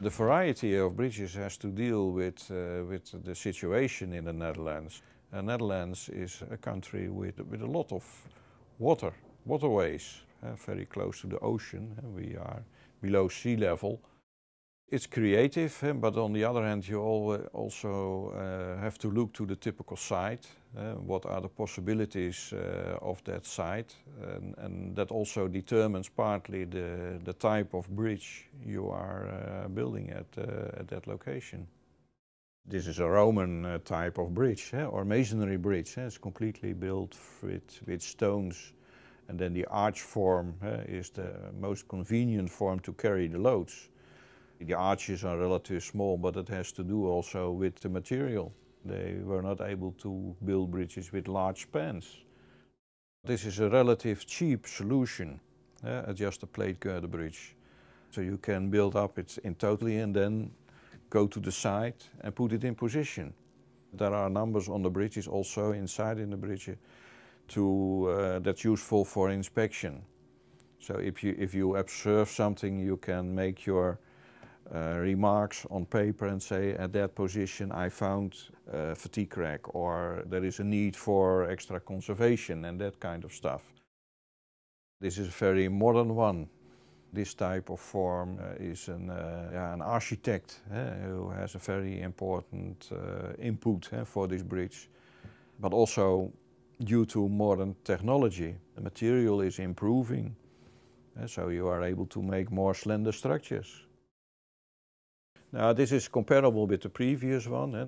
the variety of bridges has to deal with, uh, with the situation in the Netherlands. The Netherlands is a country with, with a lot of water, waterways, uh, very close to the ocean. we are below sea level it's creative, eh, but on the other hand, you eh, also uh, have to look to the typical site. Uh, what are the possibilities uh, of that site? And, and, that also determines partly the, the type of bridge you are building at, at that location. This is a Roman type of bridge, eh? or masonry bridge. Eh? It's completely built with, with stones and then the arch form eh, is the most convenient form to carry the loads. The arches are relatively small, but it has to do also with the material. They were not able to build bridges with large spans. This is a relative cheap solution, uh, just a plate girder bridge. So you can build up it in totally and then go to the site and put it in position. There are numbers on the bridges also inside in the bridge to, uh, that's useful for inspection. So if you, if you observe something, you can make your uh, remarks on paper and say at that position I found uh, fatigue crack or there is a need for extra conservation and that kind of stuff. This is a very modern one. This type of form uh, is an, uh, yeah, an architect eh, who has a very important input eh, for this bridge. But also due to modern technology, the material is improving. Eh, so you are able to make more slender structures. Now this is comparable with the previous one, eh?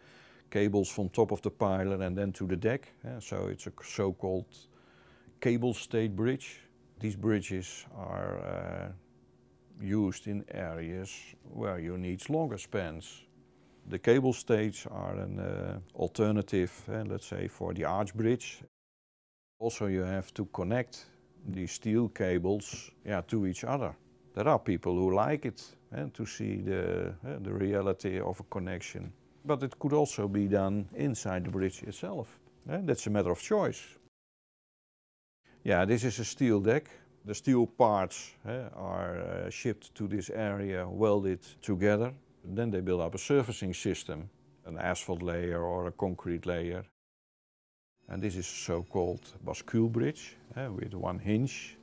cables from top of the pylon and then to the deck. Eh? So it's a so-called cable state bridge. These bridges are uh, used in areas where you need longer spans. The cable states are an uh, alternative, uh, let's say, for the arch bridge. Also you have to connect these steel cables yeah, to each other. There are people who like it and eh, to see the, eh, the reality of a connection. But it could also be done inside the bridge itself. Eh? that's a matter of choice. Yeah, this is a steel deck. The steel parts are shipped to this area, welded together. Then they build up a surfacing system, an asphalt layer or a concrete layer. And this is so-called bascule bridge with one hinge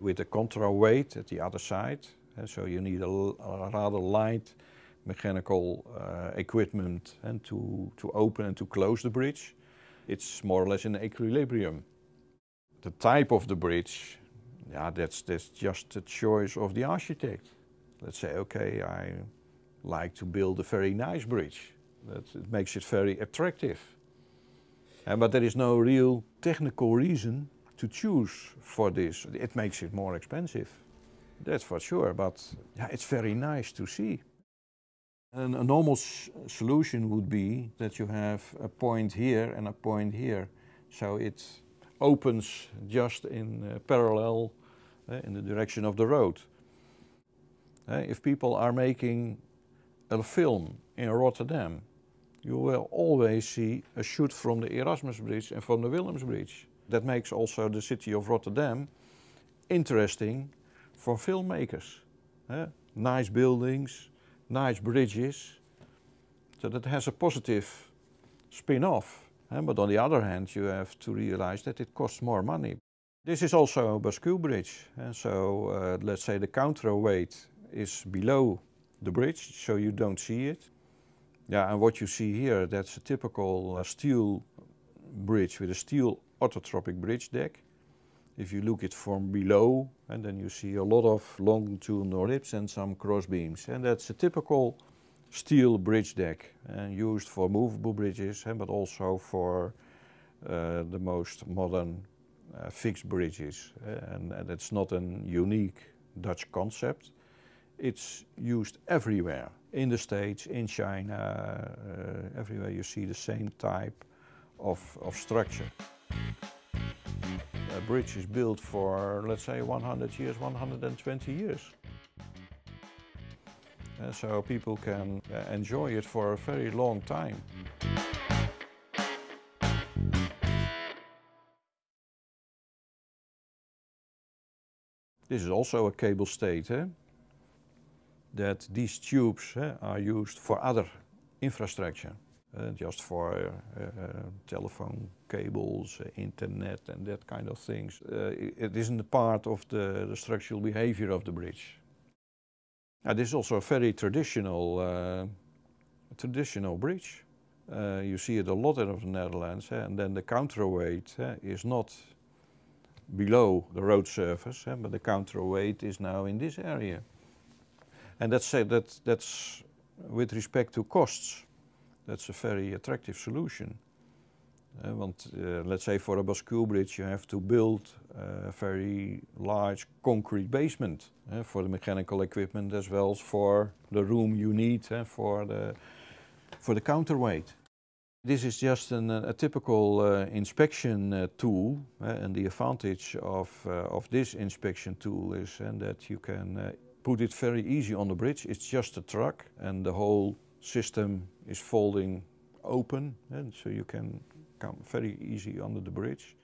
with a contra weight at the other side. And so you need a, a rather light mechanical uh, equipment and to, to open and to close the bridge. It's more or less in equilibrium. The type of the bridge, yeah, that's, that's just the choice of the architect. Let's say, okay, I like to build a very nice bridge. That it makes it very attractive. And, but there is no real technical reason to choose for this. It makes it more expensive, that's for sure, but yeah, it's very nice to see. And a normal solution would be that you have a point here and a point here. So it opens just in uh, parallel uh, in the direction of the road. Uh, if people are making a film in Rotterdam, you will always see a shoot from the Erasmus Bridge and from the Willems Bridge that makes also the city of Rotterdam interesting for filmmakers. nice buildings, nice bridges. So that has a positive spin off. but on the other hand, you have to realize that it costs more money. This is also a bascule bridge. so uh, let's say the counterweight is below the bridge, so you don't see it. Yeah, and what you see here, that's a typical uh, steel bridge with a steel autotropic bridge deck. If you look it from below, and then you see a lot of longitudinal ribs and some cross beams. And that's a typical steel bridge deck and eh, used for movable bridges, eh, but also for uh, the most modern uh, fixed bridges. And, and it's not a unique Dutch concept. It's used everywhere, in the States, in China, uh, everywhere you see the same type of, of structure. A bridge is built for, let's say, 100 years, 120 years. And uh, so people can uh, enjoy it for a very long time. This is also a cable state, eh? that these tubes eh, are used for other infrastructure. Eh, just for eh, eh, telephone cables, internet, and that kind of things. it isn't part of the, the, structural behavior of the bridge. Now, this is also a very traditional, traditional bridge. Uh, you see it a lot in the Netherlands. And then the counterweight is not below the road surface, but the counterweight is now in this area. And that's, uh, that, that's with respect to costs. That's a very attractive solution. Uh, want, uh, let's say for a bascule bridge, you have to build a very large concrete basement uh, for the mechanical equipment as well as for the room you need for the for the counterweight. This is just an, a typical inspection tool, and the advantage of of this inspection tool is and that you can put it very easy on the bridge. It's just a truck, and the whole system is folding open and eh? so you can come very easy under the bridge.